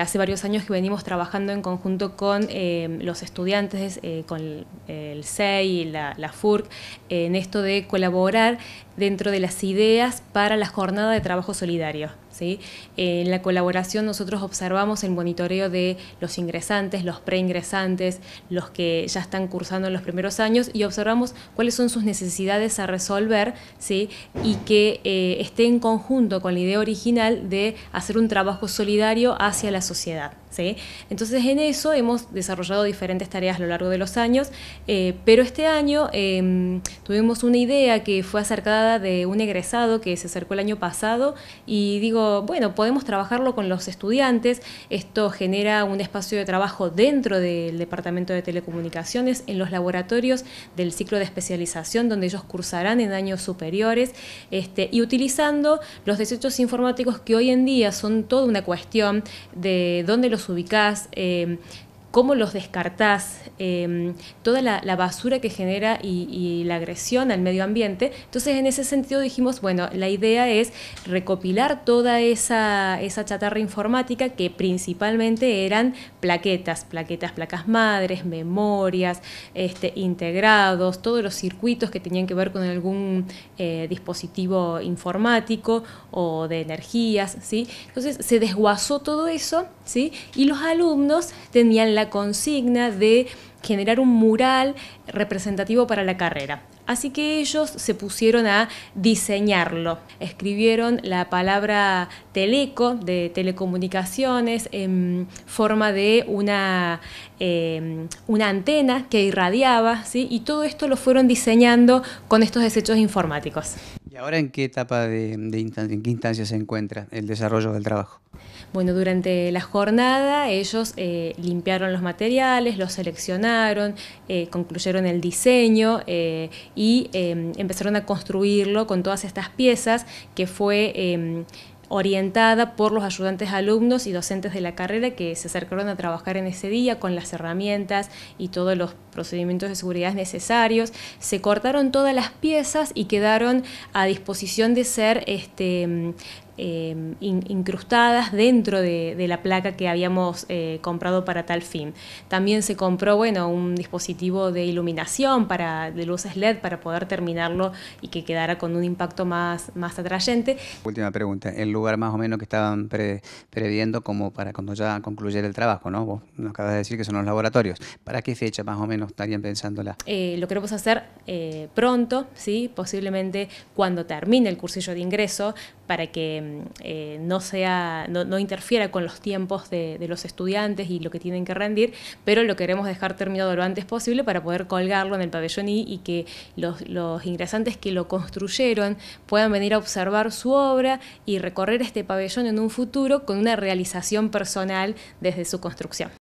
hace varios años que venimos trabajando en conjunto con eh, los estudiantes, eh, con el, CEI, la, la FURC, en esto de colaborar dentro de las ideas para la jornada de trabajo solidario. ¿sí? en la colaboración nosotros observamos el monitoreo de los ingresantes, los preingresantes, los que ya están cursando en los primeros años y observamos cuáles son sus necesidades a resolver y que eh, esté en conjunto con la idea original de hacer un trabajo solidario hacia la sociedad. Entonces en eso hemos desarrollado diferentes tareas a lo largo de los años, eh, pero este año em, tuvimos una idea que fue acercada de un egresado que se acercó el año pasado y digo, bueno, podemos trabajarlo con los estudiantes, esto genera un espacio de trabajo dentro del Departamento de Telecomunicaciones, en los laboratorios del ciclo de especialización donde ellos cursarán en años superiores este, y utilizando los desechos informáticos que hoy en día son toda una cuestión de dónde los los ubicás, eh, cómo los descartás, em, toda la, basura que genera y, la agresión al medio ambiente. Entonces, en ese sentido dijimos, bueno, la idea es recopilar toda esa, esa chatarra informática que principalmente eran plaquetas, plaquetas, placas madres, memorias, este, integrados, todos los circuitos que tenían que ver con algún eh, dispositivo informático o de energías, ¿sí? Entonces, se desguazó todo eso, ¿sí? Y los alumnos tenían la la consigna de generar un mural representativo para la carrera. Así que ellos se pusieron a diseñarlo. Escribieron la palabra teleco, de telecomunicaciones, en forma de una, em, una antena que irradiaba, ¿sí? y todo esto lo fueron diseñando con estos desechos informáticos. ¿Y ahora en qué etapa de, en qué instancia se encuentra el desarrollo del trabajo? Bueno, durante la jornada ellos eh, limpiaron los materiales, los seleccionaron, eh, concluyeron el diseño eh, y em, empezaron a construirlo con todas estas piezas que fue em, orientada por los ayudantes alumnos y docentes de la carrera que se acercaron a trabajar en ese día con las herramientas y todos los procedimientos de seguridad necesarios. Se cortaron todas las piezas y quedaron a disposición de ser este, Em, incrustadas dentro de, la placa que habíamos eh, comprado para tal fin. También se compró bueno, un dispositivo de iluminación para, de luces LED para poder terminarlo y que quedara con un impacto más, más atrayente. Última pregunta, el lugar más o menos que estaban previendo como para cuando ya concluyera el trabajo, ¿no? Vos nos acabas de decir que son los laboratorios. ¿Para qué fecha más o menos estarían pensándola? Eh, lo queremos hacer eh, pronto, ¿sí? posiblemente cuando termine el cursillo de ingreso, para que eh, no, sea, no, interfiera con los tiempos de, los estudiantes y lo que tienen que rendir, pero lo queremos dejar terminado lo antes posible para poder colgarlo en el pabellón y, y que los, los, ingresantes que lo construyeron puedan venir a observar su obra y recorrer este pabellón en un futuro con una realización personal desde su construcción.